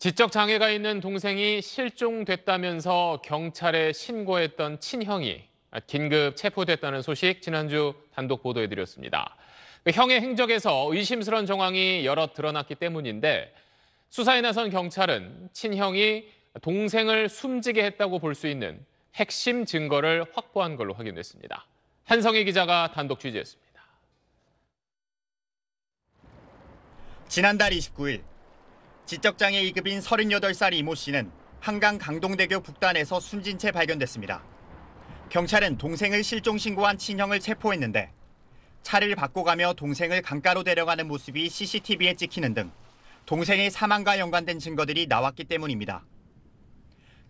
지적 장애가 있는 동생이 실종됐다면서 경찰에 신고했던 친형이 긴급 체포됐다는 소식 지난주 단독 보도해드렸습니다. 그 형의 행적에서 의심스러운 정황이 여러 드러났기 때문인데 수사에 나선 경찰은 친형이 동생을 숨지게 했다고 볼 수 있는 핵심 증거를 확보한 걸로 확인됐습니다. 한성희 기자가 단독 취재했습니다. 지난달 29일 지적장애 2급인 38살 이모 씨는 한강 강동대교 북단에서 숨진 채 발견됐습니다. 경찰은 동생을 실종 신고한 친형을 체포했는데 차를 바꿔 가며 동생을 강가로 데려가는 모습이 CCTV에 찍히는 등 동생의 사망과 연관된 증거들이 나왔기 때문입니다.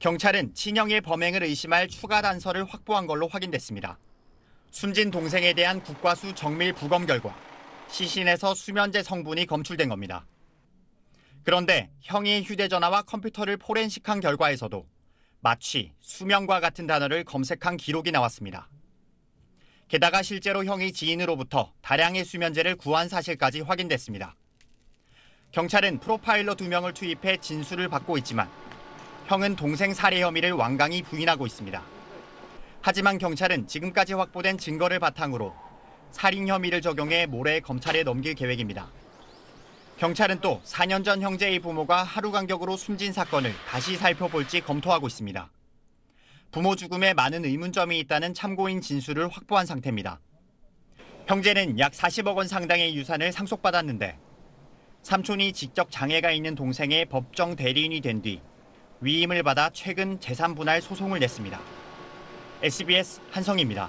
경찰은 친형의 범행을 의심할 추가 단서를 확보한 걸로 확인됐습니다. 숨진 동생에 대한 국과수 정밀 부검 결과 시신에서 수면제 성분이 검출된 겁니다. 그런데 형이 휴대전화와 컴퓨터를 포렌식한 결과에서도 마취, 수명과 같은 단어를 검색한 기록이 나왔습니다. 게다가 실제로 형이 지인으로부터 다량의 수면제를 구한 사실까지 확인됐습니다. 경찰은 프로파일러 2명을 투입해 진술을 받고 있지만 형은 동생 살해 혐의를 완강히 부인하고 있습니다. 하지만 경찰은 지금까지 확보된 증거를 바탕으로 살인 혐의를 적용해 모레 검찰에 넘길 계획입니다. 경찰은 또 4년 전 형제의 부모가 하루 간격으로 숨진 사건을 다시 살펴볼지 검토하고 있습니다. 부모 죽음에 많은 의문점이 있다는 참고인 진술을 확보한 상태입니다. 형제는 약 40억 원 상당의 유산을 상속받았는데 삼촌이 직접 장애가 있는 동생의 법정 대리인이 된 뒤 위임을 받아 최근 재산 분할 소송을 냈습니다. SBS 한성입니다.